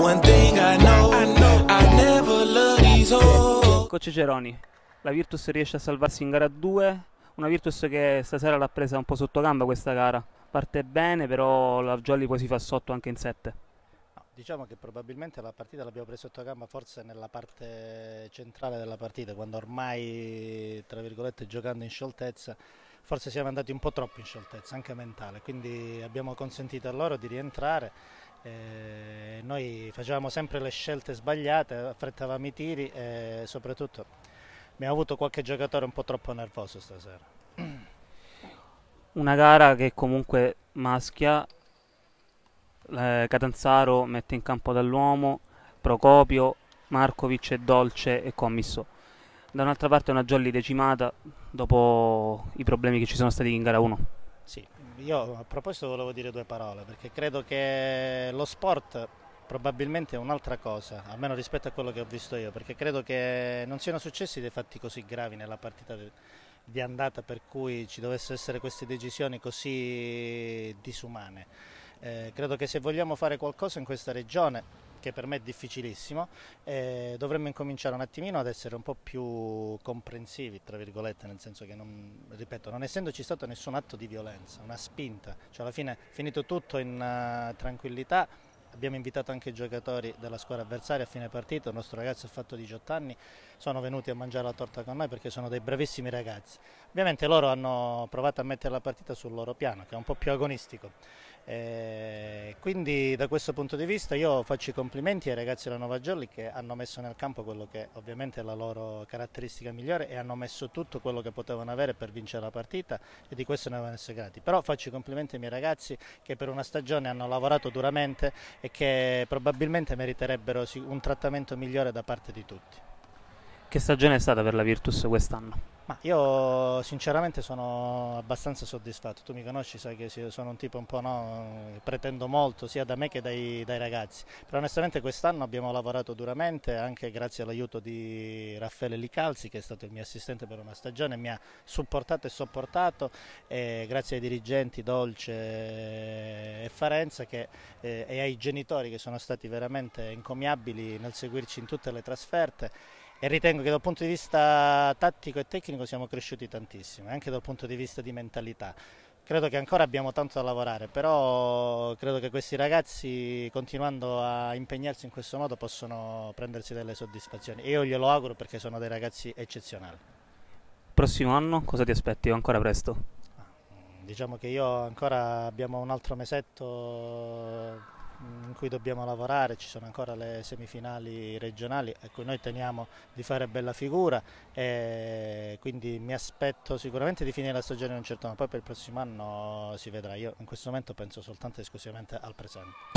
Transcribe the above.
one thing I know, I know, I never love these hoes. Coach Ceroni, la Virtus riesce a salvarsi in gara 2, una Virtus che stasera l'ha presa un po' sotto gamba questa gara. Parte bene, però la Jolly poi si fa sotto anche in 7. Diciamo che probabilmente la partita l'abbiamo presa sotto gamba forse nella parte centrale della partita, quando ormai, tra virgolette, giocando in scioltezza, forse siamo andati un po' troppo in scioltezza, anche mentale, quindi abbiamo consentito a loro di rientrare eh, noi facevamo sempre le scelte sbagliate, affrettavamo i tiri e soprattutto abbiamo avuto qualche giocatore un po' troppo nervoso stasera. Una gara che comunque maschia, eh, Catanzaro mette in campo dall'uomo, Procopio, Markovic e Dolce e Commisso. Da un'altra parte una Jolly decimata dopo i problemi che ci sono stati in gara 1. Sì, io a proposito volevo dire due parole perché credo che lo sport probabilmente è un'altra cosa, almeno rispetto a quello che ho visto io, perché credo che non siano successi dei fatti così gravi nella partita di andata per cui ci dovessero essere queste decisioni così disumane. Eh, credo che se vogliamo fare qualcosa in questa regione che per me è difficilissimo, eh, dovremmo incominciare un attimino ad essere un po' più comprensivi, tra virgolette, nel senso che, non, ripeto, non essendoci stato nessun atto di violenza, una spinta, cioè alla fine finito tutto in uh, tranquillità, abbiamo invitato anche i giocatori della squadra avversaria a fine partita, il nostro ragazzo ha fatto 18 anni, sono venuti a mangiare la torta con noi perché sono dei bravissimi ragazzi. Ovviamente loro hanno provato a mettere la partita sul loro piano, che è un po' più agonistico. E eh, quindi da questo punto di vista io faccio i complimenti ai ragazzi della Nova Jolly che hanno messo nel campo quello che ovviamente è la loro caratteristica migliore e hanno messo tutto quello che potevano avere per vincere la partita e di questo ne devono essere grati. Però faccio i complimenti ai miei ragazzi che per una stagione hanno lavorato duramente e che probabilmente meriterebbero un trattamento migliore da parte di tutti. Che stagione è stata per la Virtus quest'anno? Ma io sinceramente sono abbastanza soddisfatto, tu mi conosci, sai che sono un tipo un po' no, pretendo molto sia da me che dai, dai ragazzi, però onestamente quest'anno abbiamo lavorato duramente anche grazie all'aiuto di Raffaele Licalzi che è stato il mio assistente per una stagione, mi ha supportato e sopportato e grazie ai dirigenti Dolce e Farenza che, eh, e ai genitori che sono stati veramente encomiabili nel seguirci in tutte le trasferte e ritengo che dal punto di vista tattico e tecnico siamo cresciuti tantissimo, anche dal punto di vista di mentalità. Credo che ancora abbiamo tanto da lavorare, però credo che questi ragazzi continuando a impegnarsi in questo modo possono prendersi delle soddisfazioni. Io glielo auguro perché sono dei ragazzi eccezionali. Prossimo anno cosa ti aspetti? Ancora presto? Ah, diciamo che io ancora abbiamo un altro mesetto Mm, in cui dobbiamo lavorare, ci sono ancora le semifinali regionali a ecco, cui noi teniamo di fare bella figura e quindi mi aspetto sicuramente di finire la stagione in un certo modo, poi per il prossimo anno si vedrà, io in questo momento penso soltanto e esclusivamente al presente.